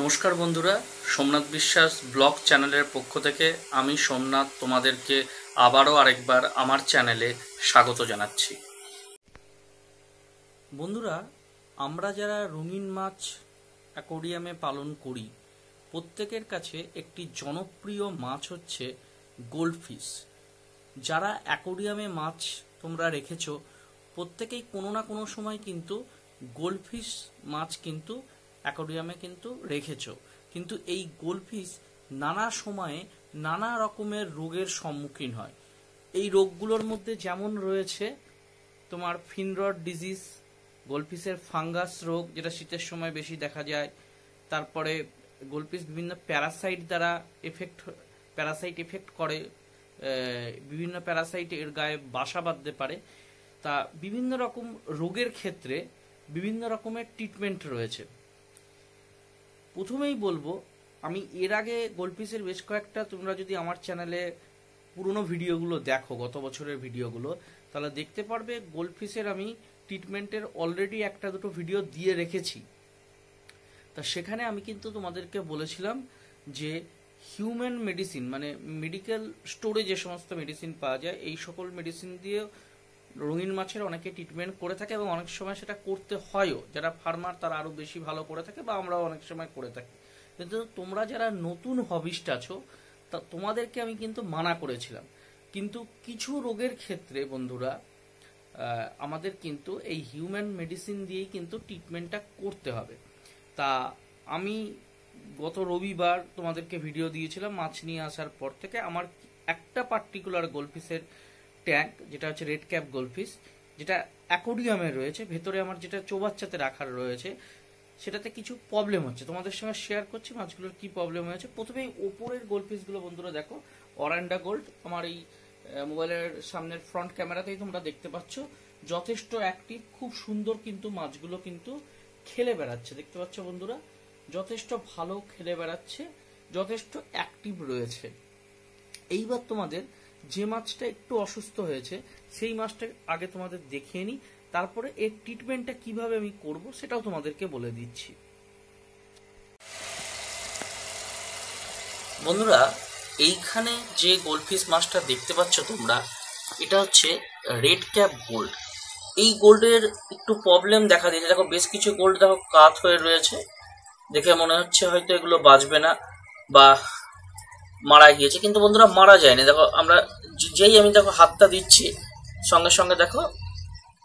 নমস্কার বন্ধুরা সোমনাথ বিশ্বাস ব্লগ চ্যানেলের পক্ষ থেকে আমি সোমনাথ তোমাদেরকে আবারও আরেকবার আমার চ্যানেলে স্বাগত জানাচ্ছি বন্ধুরা আমরা যারা রঙিন মাছ অ্যাকোরিয়ামে পালন করি প্রত্যেকের কাছে একটি জনপ্রিয় মাছ হচ্ছে গোল্ডফিশ যারা অ্যাকোরিয়ামে মাছ তোমরা রেখেছ প্রত্যেকেই কোনো না কোনো সময় কিন্তু গোল্ডফিশ মাছ কিন্তু অ্যাকোরিয়ামে কিন্তু রেখেছ কিন্তু এই গোলফিস নানা সময়ে নানা রকমের রোগের সম্মুখীন হয় এই রোগগুলোর মধ্যে যেমন রয়েছে তোমার ফিনরড ডিজিজ গোলফিসের ফাঙ্গাস রোগ যেটা শীতের সময় বেশি দেখা যায় তারপরে গোলফিস বিভিন্ন প্যারাসাইট দ্বারা এফেক্ট প্যারাসাইট এফেক্ট করে বিভিন্ন প্যারাসাইট এর গায়ে বাসা বাঁধতে পারে তা বিভিন্ন রকম রোগের ক্ষেত্রে বিভিন্ন রকমের ট্রিটমেন্ট রয়েছে প্রথমেই বলবো আমি এর আগে গোল্ডপিসের বেশ কয়েকটা তোমরা যদি আমার চ্যানেলে পুরনো ভিডিওগুলো দেখো গত বছরের ভিডিওগুলো তাহলে দেখতে পারবে গোল্ডফিসের আমি ট্রিটমেন্টের অলরেডি একটা দুটো ভিডিও দিয়ে রেখেছি তা সেখানে আমি কিন্তু তোমাদেরকে বলেছিলাম যে হিউম্যান মেডিসিন মানে মেডিকেল স্টোরে যে সমস্ত মেডিসিন পাওয়া যায় এই সকল মেডিসিন দিয়ে রঙিন মাছের অনেকে ট্রিটমেন্ট করে থাকে এবং অনেক সময় সেটা করতে হয়ও যারা ফার্মার তারা আরও বেশি ভালো করে থাকে বা আমরাও অনেক সময় করে থাকি কিন্তু তোমরা যারা নতুন হবিস্ট আছো তা তোমাদেরকে আমি কিন্তু মানা করেছিলাম কিন্তু কিছু রোগের ক্ষেত্রে বন্ধুরা আমাদের কিন্তু এই হিউম্যান মেডিসিন দিয়েই কিন্তু ট্রিটমেন্টটা করতে হবে তা আমি গত রবিবার তোমাদেরকে ভিডিও দিয়েছিলাম মাছ নিয়ে আসার পর থেকে আমার একটা পার্টিকুলার গোলফিসের ট্যাঙ্ক যেটা হচ্ছে রেড ক্যাপ গোলফিস যেটা অ্যাকোডিয়ামে রয়েছে ভেতরে আমার যেটা চৌবাচ্চাতে রাখার রয়েছে সেটাতে কিছু প্রবলেম হচ্ছে তোমাদের সঙ্গে শেয়ার করছি মাছগুলোর কি প্রবলেম হয়েছে প্রথমেই ওপরের গোলফিসগুলো বন্ধুরা দেখো অরান্ডা গোল্ড আমার এই মোবাইলের সামনের ফ্রন্ট ক্যামেরাতেই তোমরা দেখতে পাচ্ছ যথেষ্ট অ্যাক্টিভ খুব সুন্দর কিন্তু মাছগুলো কিন্তু খেলে বেড়াচ্ছে দেখতে পাচ্ছ বন্ধুরা যথেষ্ট ভালো খেলে বেড়াচ্ছে যথেষ্ট অ্যাক্টিভ রয়েছে এইবার তোমাদের যে মাছটা একটু অসুস্থ হয়েছে সেই মাছটা আগে তোমাদের দেখিয়ে নিই তারপরে এর ট্রিটমেন্টটা কিভাবে আমি করব সেটাও তোমাদেরকে বলে দিচ্ছি বন্ধুরা এইখানে যে গোল্ডফিশ মাছটা দেখতে পাচ্ছ তোমরা এটা হচ্ছে রেড ক্যাপ গোল্ড এই গোল্ডের একটু প্রবলেম দেখা দিয়েছে দেখো বেশ কিছু গোল্ড দেখো কাত হয়ে রয়েছে দেখে মনে হচ্ছে হয়তো এগুলো বাঁচবে না বা মারা গিয়েছে কিন্তু বন্ধুরা মারা যায়নি দেখো আমরা যেই আমি দেখো হাতটা দিচ্ছি সঙ্গে সঙ্গে দেখো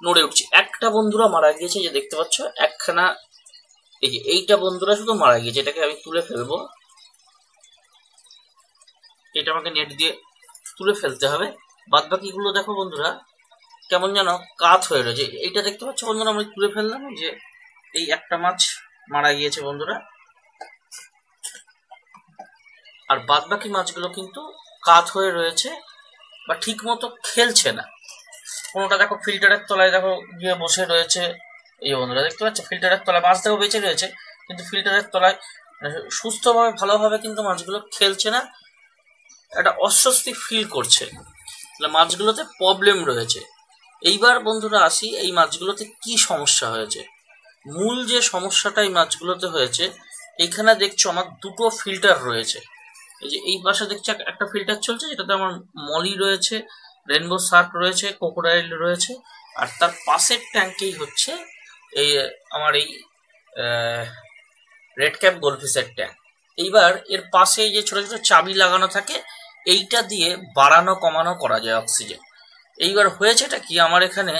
নড়ে উঠছে একটা বন্ধুরা মারা গিয়েছে যে দেখতে পাচ্ছ একখানা এই যে এইটা বন্ধুরা শুধু মারা গিয়েছে এটাকে আমি তুলে ফেলবো এটা আমাকে নেট দিয়ে তুলে ফেলতে হবে বাদ বাকিগুলো দেখো বন্ধুরা কেমন যেন কাত হয়ে রয়েছে এইটা দেখতে পাচ্ছ বন্ধুরা আমি তুলে ফেললাম যে এই একটা মাছ মারা গিয়েছে বন্ধুরা আর বাদবাকি মাছগুলো কিন্তু কাত হয়ে রয়েছে বা ঠিক মতো খেলছে না কোনোটা দেখো ফিল্টারের তলায় দেখো গিয়ে বসে রয়েছে এই বন্ধুরা দেখতে পাচ্ছ ফিল্টারের তলায় মাছ দেখো বেঁচে রয়েছে কিন্তু ফিল্টারের তলায় সুস্থভাবে ভালোভাবে কিন্তু মাছগুলো খেলছে না একটা অস্বস্তি ফিল করছে তাহলে মাছগুলোতে প্রবলেম রয়েছে এইবার বন্ধুরা আসি এই মাছগুলোতে কি সমস্যা হয়েছে মূল যে সমস্যাটা এই মাছগুলোতে হয়েছে এখানে দেখছো আমার দুটো ফিল্টার রয়েছে এই যে এই পাশে দেখছি একটা ফিল্টার চলছে যেটাতে আমার মলি রয়েছে রেনবো শার্ক রয়েছে কোকোডাইল রয়েছে আর তার পাশের ট্যাঙ্কেই হচ্ছে এই আমার এই রেড ক্যাপ গোলফিসের ট্যাঙ্ক এইবার এর পাশে যে ছোট ছোট চাবি লাগানো থাকে এইটা দিয়ে বাড়ানো কমানো করা যায় অক্সিজেন এইবার হয়েছেটা কি আমার এখানে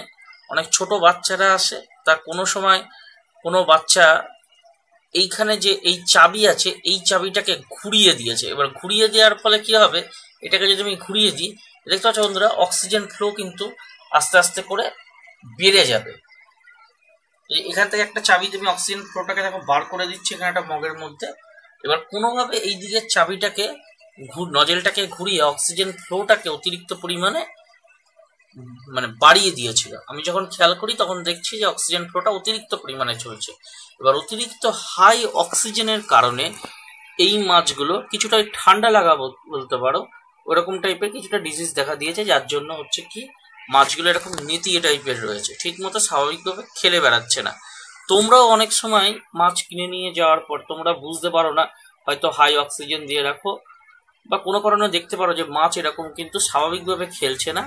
অনেক ছোট বাচ্চারা আসে তার কোনো সময় কোনো বাচ্চা এইখানে যে এই চাবি আছে এই চাবিটাকে ঘুরিয়ে দিয়েছে এবার ঘুরিয়ে দেওয়ার ফলে কি হবে এটাকে যদি আমি ঘুরিয়ে দিই দেখতে পাচ্ছ বন্ধুরা অক্সিজেন ফ্লো কিন্তু আস্তে আস্তে করে বেড়ে যাবে এখান থেকে একটা চাবি তুমি অক্সিজেন ফ্লোটাকে দেখো বার করে দিচ্ছে এখানে একটা মগের মধ্যে এবার কোনোভাবে এই দিকের চাবিটাকে নজেলটাকে ঘুরিয়ে অক্সিজেন ফ্লোটাকে অতিরিক্ত পরিমাণে মানে বাড়িয়ে দিয়েছিল আমি যখন খেয়াল করি তখন দেখছি যে অক্সিজেন ফ্লোটা অতিরিক্ত পরিমাণে চলছে এবার অতিরিক্ত হাই অক্সিজেনের কারণে এই মাছগুলো কিছুটা ঠান্ডা লাগা বলতে পারো ওরকম টাইপের কিছুটা ডিজিজ দেখা দিয়েছে যার জন্য হচ্ছে কি মাছগুলো এরকম নেতিয়ে টাইপের রয়েছে ঠিকমতো স্বাভাবিকভাবে খেলে বেড়াচ্ছে না তোমরাও অনেক সময় মাছ কিনে নিয়ে যাওয়ার পর তোমরা বুঝতে পারো না হয়তো হাই অক্সিজেন দিয়ে রাখো বা কোনো কারণে দেখতে পারো যে মাছ এরকম কিন্তু স্বাভাবিকভাবে খেলছে না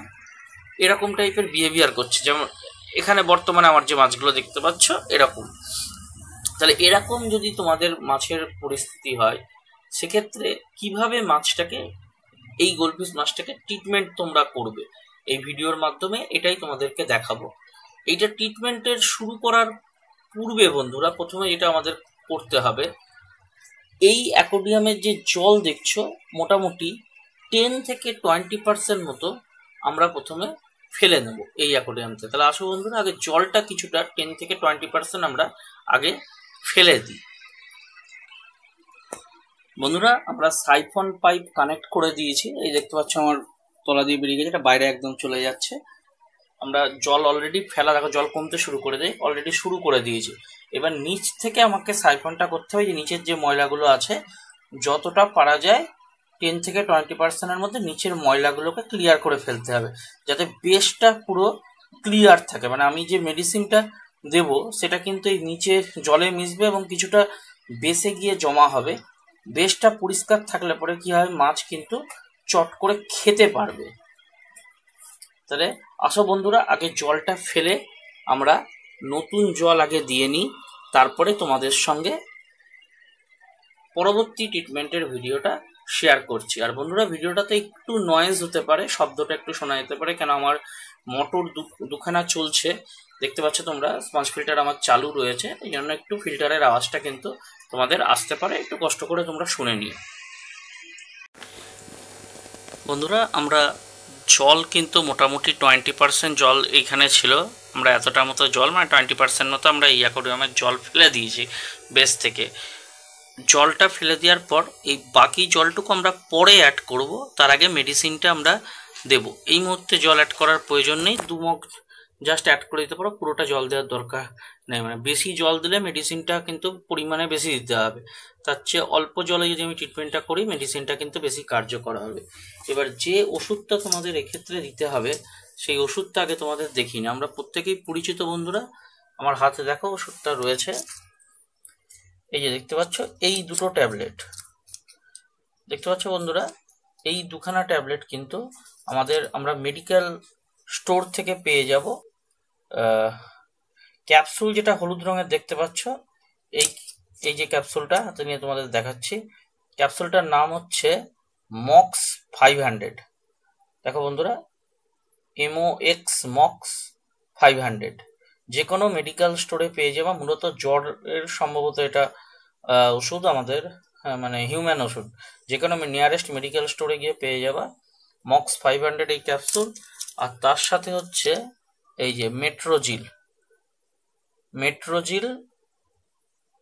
এরকম টাইপের বিহেভিয়ার করছে যেমন এখানে বর্তমানে আমার যে মাছগুলো দেখতে পাচ্ছ এরকম তাহলে এরকম যদি তোমাদের মাছের পরিস্থিতি হয় সেক্ষেত্রে কিভাবে মাছটাকে এই গোলফিস মাছটাকে ট্রিটমেন্ট তোমরা করবে এই ভিডিওর মাধ্যমে এটাই তোমাদেরকে দেখাবো এইটা ট্রিটমেন্টের শুরু করার পূর্বে বন্ধুরা প্রথমে এটা আমাদের করতে হবে এই অ্যাকোডিয়ামের যে জল দেখছো মোটামুটি টেন থেকে টোয়েন্টি পার্সেন্ট মতো আমরা প্রথমে ফেলে নেব এই অ্যাকোরিয়ামতে তাহলে আসো বন্ধুরা আগে জলটা কিছুটা টেন থেকে টোয়েন্টি পার্সেন্ট আমরা আগে ফেলে দিই বন্ধুরা আমরা সাইফন পাইপ কানেক্ট করে দিয়েছি এই দেখতে পাচ্ছ আমার তলা দিয়ে বেরিয়ে গেছে এটা বাইরে একদম চলে যাচ্ছে আমরা জল অলরেডি ফেলা দেখো জল কমতে শুরু করে দেয় অলরেডি শুরু করে দিয়েছি এবার নিচ থেকে আমাকে সাইফনটা করতে হয় যে নিচের যে ময়লাগুলো আছে যতটা পারা যায় টেন থেকে টোয়েন্টি পার্সেন্টের মধ্যে নিচের ময়লাগুলোকে ক্লিয়ার করে ফেলতে হবে যাতে বেসটা পুরো ক্লিয়ার থাকে মানে আমি যে মেডিসিনটা দেব সেটা কিন্তু এই নিচে জলে মিশবে এবং কিছুটা বেসে গিয়ে জমা হবে বেসটা পরিষ্কার থাকলে পরে কি হয় মাছ কিন্তু চট করে খেতে পারবে তাহলে আসো বন্ধুরা আগে জলটা ফেলে আমরা নতুন জল আগে দিয়ে নিই তারপরে তোমাদের সঙ্গে পরবর্তী ট্রিটমেন্টের ভিডিওটা শেয়ার করছি আর বন্ধুরা ভিডিওটাতে একটু নয়েজ হতে পারে শব্দটা একটু শোনা যেতে পারে কেন আমার মোটর দুখানা চলছে দেখতে পাচ্ছ তোমরা স্পঞ্জ ফিল্টার আমার চালু রয়েছে এই জন্য একটু ফিল্টারের আওয়াজটা কিন্তু তোমাদের আসতে পারে একটু কষ্ট করে তোমরা শুনে নিও বন্ধুরা আমরা জল কিন্তু মোটামুটি টোয়েন্টি পার্সেন্ট জল এইখানে ছিল আমরা এতটা মতো জল মানে টোয়েন্টি পার্সেন্ট মতো আমরা এই অ্যাকোরিয়ামের জল ফেলে দিয়েছি বেস থেকে জলটা ফেলে দেওয়ার পর এই বাকি জলটুকু আমরা পরে অ্যাড করব তার আগে মেডিসিনটা আমরা দেব এই মুহূর্তে জল অ্যাড করার প্রয়োজন নেই মগ জাস্ট অ্যাড করে দিতে পারো পুরোটা জল দেওয়ার দরকার নেই মানে বেশি জল দিলে মেডিসিনটা কিন্তু পরিমাণে বেশি দিতে হবে তার চেয়ে অল্প জলে যদি আমি ট্রিটমেন্টটা করি মেডিসিনটা কিন্তু বেশি কার্যকর হবে এবার যে ওষুধটা তোমাদের এক্ষেত্রে দিতে হবে সেই ওষুধটা আগে তোমাদের দেখি না আমরা প্রত্যেকেই পরিচিত বন্ধুরা আমার হাতে দেখো ওষুধটা রয়েছে এই যে দেখতে পাচ্ছ এই দুটো ট্যাবলেট দেখতে পাচ্ছ বন্ধুরা এই দুখানা ট্যাবলেট কিন্তু আমাদের আমরা মেডিকেল স্টোর থেকে পেয়ে যাব ক্যাপসুল যেটা হলুদ রঙের দেখতে পাচ্ছ এই এই যে ক্যাপসুলটা হাতে নিয়ে তোমাদের দেখাচ্ছি ক্যাপসুলটার নাম হচ্ছে মক্স ফাইভ হান্ড্রেড দেখো বন্ধুরা MO X Mox five hundred যে কোনো মেডিকেল স্টোরে পেয়ে যাবা মূলত জ্বরের সম্ভবত এটা ওষুধ আমাদের মানে হিউম্যান ওষুধ যে কোনো নিয়ারেস্ট মেডিকেল স্টোরে গিয়ে পেয়ে যাবা মক্স ফাইভ হান্ড্রেড এই ক্যাপসুল আর তার সাথে হচ্ছে এই যে Metrogyl Metrogyl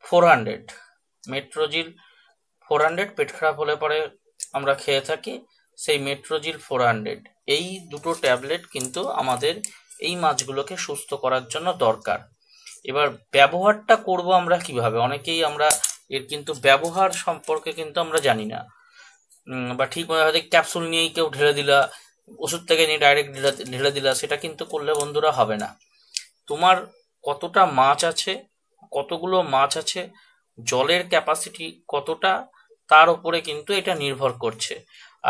four hundred Metrogyl four hundred পেট খারাপ হলে পরে আমরা খেয়ে থাকি সেই মেট্রোজিল ফোর হান্ড্রেড এই দুটো ট্যাবলেট কিন্তু আমাদের এই মাছগুলোকে সুস্থ করার জন্য দরকার এবার ব্যবহারটা করব আমরা কিভাবে অনেকেই আমরা এর কিন্তু ব্যবহার সম্পর্কে কিন্তু আমরা জানি না বা ঠিক হয়তো ক্যাপসুল নিয়েই কেউ ঢেলে দিলা ওষুধ থেকে নিয়ে ডাইরেক্ট ঢেলে দিলা সেটা কিন্তু করলে বন্ধুরা হবে না তোমার কতটা মাছ আছে কতগুলো মাছ আছে জলের ক্যাপাসিটি কতটা তার উপরে কিন্তু এটা নির্ভর করছে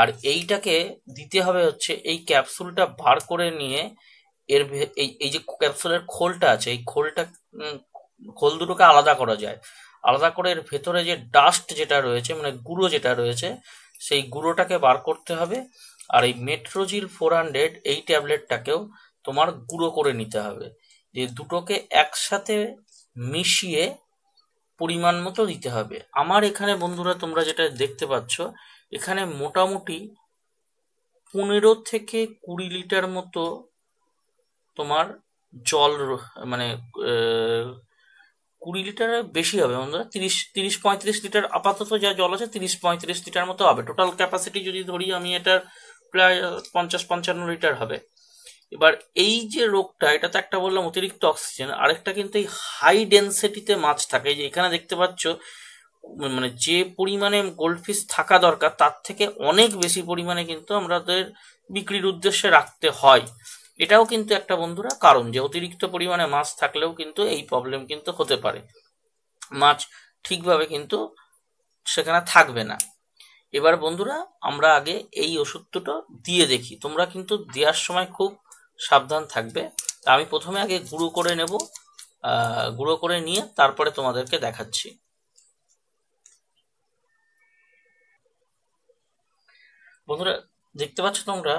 আর এইটাকে দিতে হবে হচ্ছে এই ক্যাপসুলটা বার করে নিয়ে এর এই এই যে ক্যাপসুলের খোলটা আছে এই খোলটা খোল দুটোকে আলাদা করা যায় আলাদা করে এর ভেতরে যে ডাস্ট যেটা রয়েছে মানে গুঁড়ো যেটা রয়েছে সেই গুঁড়োটাকে বার করতে হবে আর এই মেট্রোজিল ফোর হান্ড্রেড এই ট্যাবলেটটাকেও তোমার গুঁড়ো করে নিতে হবে যে দুটোকে একসাথে মিশিয়ে পরিমাণ মতো দিতে হবে আমার এখানে বন্ধুরা তোমরা যেটা দেখতে পাচ্ছ এখানে মোটামুটি পনেরো থেকে কুড়ি লিটার মতো তোমার জল মানে কুড়ি লিটার বেশি হবে আমাদের তিরিশ তিরিশ পঁয়ত্রিশ লিটার আপাতত যা জল আছে তিরিশ পঁয়ত্রিশ লিটার মতো হবে টোটাল ক্যাপাসিটি যদি ধরি আমি এটার প্রায় পঞ্চাশ পঞ্চান্ন লিটার হবে এবার এই যে রোগটা এটা তো একটা বললাম অতিরিক্ত অক্সিজেন আরেকটা কিন্তু এই হাই ডেন্সিটিতে মাছ থাকে যে এখানে দেখতে পাচ্ছ মানে যে পরিমাণে গোল্ডফিশ থাকা দরকার তার থেকে অনেক বেশি পরিমাণে কিন্তু আমাদের বিক্রির উদ্দেশ্যে রাখতে হয় এটাও কিন্তু একটা বন্ধুরা কারণ যে অতিরিক্ত পরিমাণে মাছ থাকলেও কিন্তু এই প্রবলেম কিন্তু হতে পারে মাছ ঠিকভাবে কিন্তু সেখানে থাকবে না এবার বন্ধুরা আমরা আগে এই ওষুধ দুটো দিয়ে দেখি তোমরা কিন্তু দেওয়ার সময় খুব সাবধান থাকবে তা আমি প্রথমে আগে গুঁড়ো করে নেব গুঁড়ো করে নিয়ে তারপরে তোমাদেরকে দেখাচ্ছি বন্ধুরা দেখতে পাচ্ছ তোমরা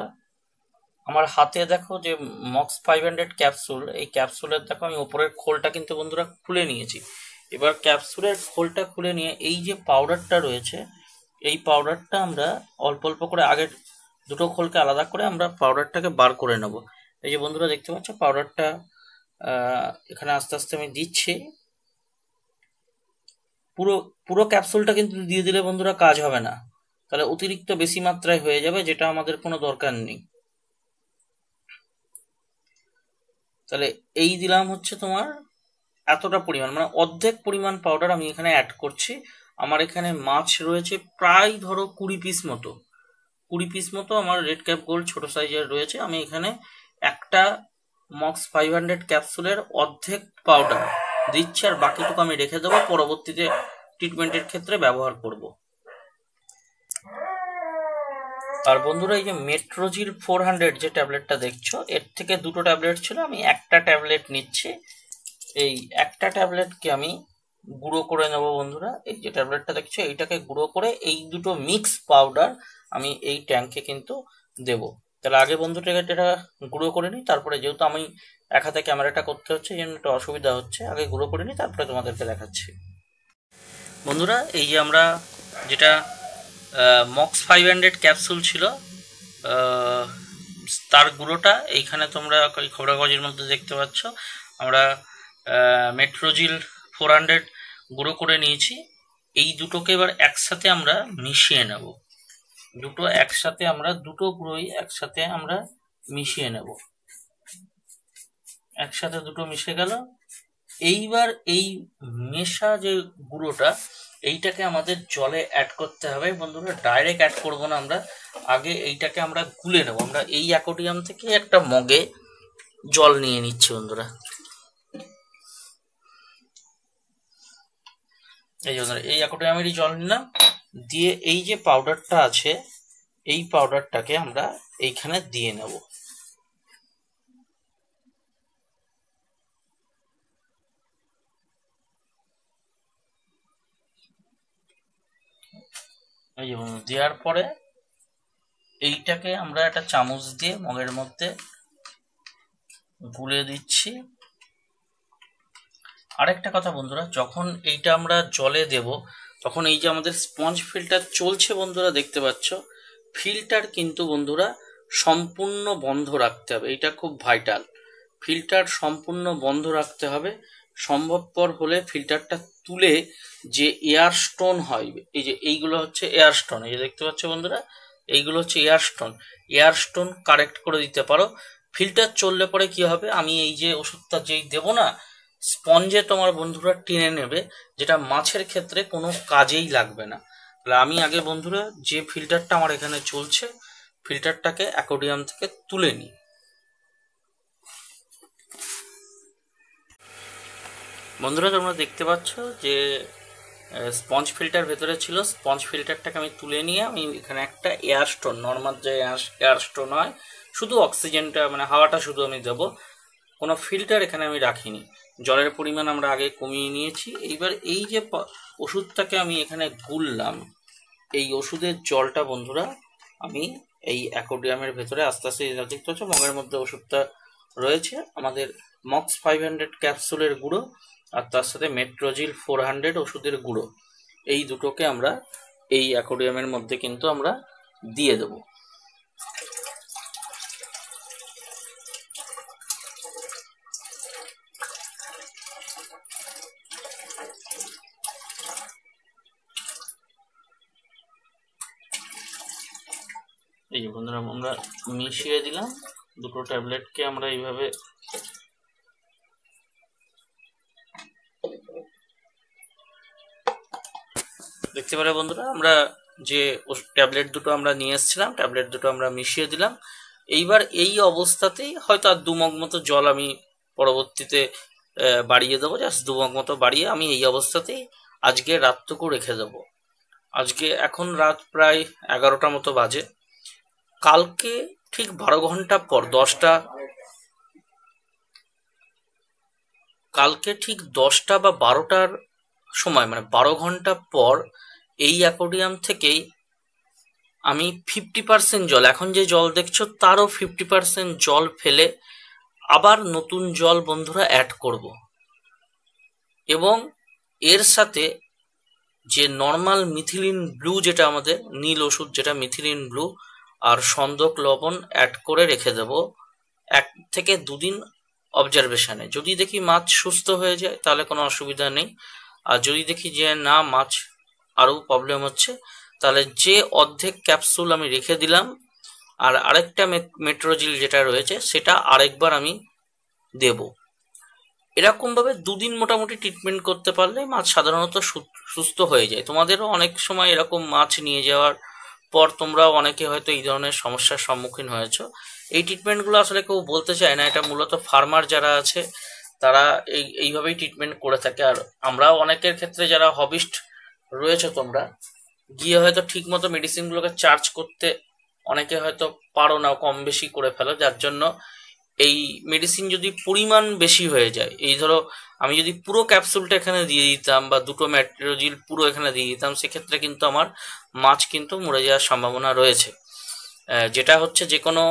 আমার হাতে দেখো যে মক্স ফাইভ হান্ড্রেড ক্যাপসুল এই ক্যাপসুলের দেখো আমি ওপরের খোলটা কিন্তু বন্ধুরা খুলে নিয়েছি এবার ক্যাপসুলের খোলটা খুলে নিয়ে এই যে পাউডারটা রয়েছে এই পাউডারটা আমরা অল্প অল্প করে আগের দুটো খোলকে আলাদা করে আমরা পাউডারটাকে বার করে নেব এই যে বন্ধুরা দেখতে পাচ্ছ পাউডারটা এখানে আস্তে আস্তে আমি দিচ্ছি পুরো পুরো ক্যাপসুলটা কিন্তু দিয়ে দিলে বন্ধুরা কাজ হবে না তাহলে অতিরিক্ত বেশি মাত্রায় হয়ে যাবে যেটা আমাদের কোনো দরকার নেই তাহলে এই দিলাম হচ্ছে তোমার এতটা পরিমাণ মানে অর্ধেক পরিমাণ পাউডার আমি এখানে অ্যাড করছি আমার এখানে মাছ রয়েছে প্রায় ধরো কুড়ি পিস মতো কুড়ি পিস মতো আমার রেড ক্যাপ গোল্ড ছোট সাইজের রয়েছে আমি এখানে একটা মক্স ফাইভ হান্ড্রেড ক্যাপসুলের অর্ধেক পাউডার দিচ্ছি আর বাকিটুকু আমি রেখে দেবো পরবর্তীতে ট্রিটমেন্টের ক্ষেত্রে ব্যবহার করবো আর বন্ধুরা এই যে মেট্রোজিল ফোর হান্ড্রেড যে ট্যাবলেটটা দেখছো এর থেকে দুটো ট্যাবলেট ছিল আমি একটা ট্যাবলেট নিচ্ছি এই একটা ট্যাবলেটকে আমি গুঁড়ো করে নেব বন্ধুরা এই যে ট্যাবলেটটা দেখছো এইটাকে গুঁড়ো করে এই দুটো মিক্স পাউডার আমি এই ট্যাঙ্কে কিন্তু দেব তাহলে আগে বন্ধুটাকে এটা গুঁড়ো করে নিই তারপরে যেহেতু আমি এক হাতে ক্যামেরাটা করতে হচ্ছে এই জন্য একটু অসুবিধা হচ্ছে আগে গুঁড়ো করে নিই তারপরে তোমাদেরকে দেখাচ্ছি বন্ধুরা এই যে আমরা যেটা মক্স ফাইভ হান্ড্রেড ক্যাপসুল ছিল তার গুঁড়োটা এইখানে তোমরা খবরাকাগজের মধ্যে দেখতে পাচ্ছ আমরা মেট্রোজিল ফোর হান্ড্রেড গুঁড়ো করে নিয়েছি এই দুটোকে এবার একসাথে আমরা মিশিয়ে নেব দুটো একসাথে আমরা দুটো গুঁড়োই একসাথে আমরা মিশিয়ে নেব একসাথে দুটো মিশে গেল এইবার এই মেশা যে গুঁড়োটা এইটাকে আমাদের জলে অ্যাড করতে হবে বন্ধুরা ডাইরেক্ট অ্যাড করব না আমরা আগে এইটাকে আমরা গুলে নেব আমরা এই অ্যাকোডিয়াম থেকে একটা মগে জল নিয়ে নিচ্ছি বন্ধুরা এই বন্ধুরা এই অ্যাকোডিয়ামেরই জল নিলাম দিয়ে এই যে পাউডারটা আছে এই পাউডারটাকে আমরা এইখানে দিয়ে নেবো এবং দেওয়ার পরে এইটাকে আমরা একটা চামচ দিয়ে মগের মধ্যে গুলে দিচ্ছি আরেকটা কথা বন্ধুরা যখন এইটা আমরা জলে দেব তখন এই যে আমাদের স্পঞ্জ ফিল্টার চলছে বন্ধুরা দেখতে পাচ্ছ ফিল্টার কিন্তু বন্ধুরা সম্পূর্ণ বন্ধ রাখতে হবে এটা খুব ভাইটাল ফিল্টার সম্পূর্ণ বন্ধ রাখতে হবে সম্ভবপর হলে ফিল্টারটা তুলে যে এয়ার স্টোন হয় এই যে এইগুলো হচ্ছে এয়ার স্টোন এই যে দেখতে পাচ্ছ বন্ধুরা এইগুলো হচ্ছে air stone air stone correct করে দিতে পারো ফিল্টার চললে পরে কি হবে আমি এই যে ওষুধটা যেই দেব না স্পঞ্জে তোমার বন্ধুরা টেনে নেবে যেটা মাছের ক্ষেত্রে কোনো কাজেই লাগবে না তাহলে আমি আগে বন্ধুরা যে ফিল্টারটা আমার এখানে চলছে ফিল্টারটাকে অ্যাকোডিয়াম থেকে তুলে নিই বন্ধুরা তোমরা দেখতে পাচ্ছ যে স্পঞ্জ ফিল্টার ভেতরে ছিল স্পঞ্জ ফিল্টারটাকে আমি তুলে নিয়ে আমি এখানে একটা এয়ার স্টোন নর্মাল যে এয়ার স্টোন হয় শুধু অক্সিজেনটা মানে হাওয়াটা শুধু আমি দেবো কোনো ফিল্টার এখানে আমি রাখিনি জলের পরিমাণ আমরা আগে কমিয়ে নিয়েছি এইবার এই যে ওষুধটাকে আমি এখানে গুললাম এই ওষুধের জলটা বন্ধুরা আমি এই অ্যাকোডিয়ামের ভেতরে আস্তে আস্তে দেখতে পাচ্ছ মগের মধ্যে ওষুধটা রয়েছে আমাদের মক্স ফাইভ হান্ড্রেড ক্যাপসুলের গুঁড়ো আর তার সাথে মেট্রোজিল ফোর হান্ড্রেড ওষুধের গুঁড়ো এই দুটোকে আমরা এই অ্যাকোরিয়ামের মধ্যে কিন্তু আমরা দিয়ে দেব এই যে বন্ধুরা আমরা মিশিয়ে দিলাম দুটো ট্যাবলেটকে আমরা এইভাবে দেখতে পারে বন্ধুরা আমরা যে ট্যাবলেট দুটো আমরা নিয়ে এসেছিলাম ট্যাবলেট দুটো আমরা মিশিয়ে দিলাম এইবার এই অবস্থাতেই হয়তো আর দুমগ মতো জল আমি পরবর্তীতে বাড়িয়ে দেবো জাস্ট দুমগ মতো বাড়িয়ে আমি এই অবস্থাতেই আজকে রাতটুকু রেখে দেব আজকে এখন রাত প্রায় এগারোটা মতো বাজে কালকে ঠিক বারো ঘন্টা পর দশটা কালকে ঠিক দশটা বা বারোটার সময় মানে বারো ঘন্টা পর এই অ্যাকোডিয়াম থেকেই আমি ফিফটি পার্সেন্ট জল এখন যে জল দেখছো তারও ফিফটি পার্সেন্ট জল ফেলে আবার নতুন জল বন্ধুরা অ্যাড করব এবং এর সাথে যে নর্মাল মিথিলিন ব্লু যেটা আমাদের নীল ওষুধ যেটা মিথিলিন ব্লু আর সন্দক লবণ অ্যাড করে রেখে দেব এক থেকে দুদিন অবজারভেশনে যদি দেখি মাছ সুস্থ হয়ে যায় তাহলে কোনো অসুবিধা নেই আর যদি দেখি যে না মাছ আরও প্রবলেম হচ্ছে তাহলে যে অর্ধেক ক্যাপসুল আমি রেখে দিলাম আর আরেকটা মেট্রোজিল যেটা রয়েছে সেটা আরেকবার আমি দেব এরকমভাবে দুদিন মোটামুটি ট্রিটমেন্ট করতে পারলে মাছ সাধারণত সুস্থ হয়ে যায় তোমাদেরও অনেক সময় এরকম মাছ নিয়ে যাওয়ার পর তোমরা অনেকে হয়তো এই ধরনের সমস্যার সম্মুখীন হয়েছ এই ট্রিটমেন্টগুলো আসলে কেউ বলতে চায় না এটা মূলত ফার্মার যারা আছে তারা এই এইভাবেই ট্রিটমেন্ট করে থাকে আর আমরাও অনেকের ক্ষেত্রে যারা হবিস্ট রয়েছে তোমরা গিয়ে হয়তো ঠিক মতো মেডিসিনগুলোকে চার্জ করতে অনেকে হয়তো পারো না কম বেশি করে ফেলো যার জন্য এই মেডিসিন যদি পরিমাণ বেশি হয়ে যায় এই ধরো আমি যদি পুরো ক্যাপসুলটা এখানে দিয়ে দিতাম বা দুটো ম্যাট্রোজিল পুরো এখানে দিয়ে দিতাম সেক্ষেত্রে কিন্তু আমার মাছ কিন্তু মরে যাওয়ার সম্ভাবনা রয়েছে যেটা হচ্ছে যে কোনো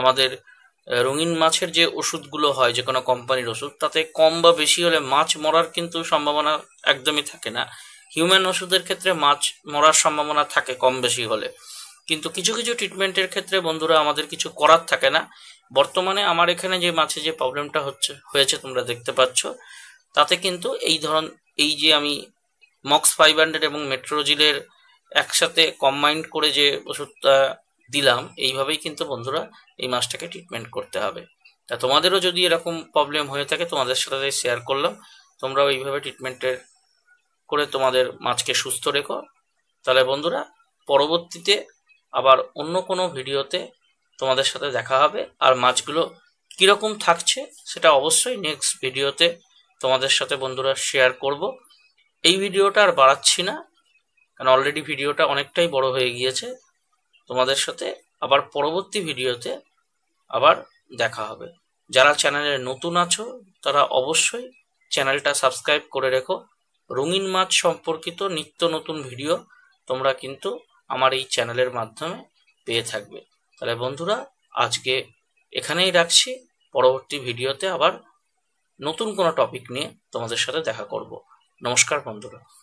আমাদের রঙিন মাছের যে ওষুধগুলো হয় যে কোনো কোম্পানির ওষুধ তাতে কম বা বেশি হলে মাছ মরার কিন্তু সম্ভাবনা একদমই থাকে না হিউম্যান ওষুধের ক্ষেত্রে মাছ মরার সম্ভাবনা থাকে কম বেশি হলে কিন্তু কিছু কিছু ট্রিটমেন্টের ক্ষেত্রে বন্ধুরা আমাদের কিছু করার থাকে না বর্তমানে আমার এখানে যে মাছে যে প্রবলেমটা হচ্ছে হয়েছে তোমরা দেখতে পাচ্ছ তাতে কিন্তু এই ধরন এই যে আমি মক্স ফাইভ হান্ড্রেড এবং মেট্রোজিলের একসাথে কম্বাইন্ড করে যে ওষুধটা দিলাম এইভাবেই কিন্তু বন্ধুরা এই মাছটাকে ট্রিটমেন্ট করতে হবে তা তোমাদেরও যদি এরকম প্রবলেম হয়ে থাকে তোমাদের সাথে শেয়ার করলাম তোমরাও এইভাবে ট্রিটমেন্টের করে তোমাদের মাছকে সুস্থ রেখো তাহলে বন্ধুরা পরবর্তীতে আবার অন্য কোনো ভিডিওতে তোমাদের সাথে দেখা হবে আর মাছগুলো কীরকম থাকছে সেটা অবশ্যই নেক্সট ভিডিওতে তোমাদের সাথে বন্ধুরা শেয়ার করব এই ভিডিওটা আর বাড়াচ্ছি না কারণ অলরেডি ভিডিওটা অনেকটাই বড় হয়ে গিয়েছে তোমাদের সাথে আবার পরবর্তী ভিডিওতে আবার দেখা হবে যারা চ্যানেলে নতুন আছো তারা অবশ্যই চ্যানেলটা সাবস্ক্রাইব করে রেখো রঙিন মাছ সম্পর্কিত নিত্য নতুন ভিডিও তোমরা কিন্তু আমার এই চ্যানেলের মাধ্যমে পেয়ে থাকবে তাহলে বন্ধুরা আজকে এখানেই রাখছি পরবর্তী ভিডিওতে আবার নতুন কোনো টপিক নিয়ে তোমাদের সাথে দেখা করব নমস্কার বন্ধুরা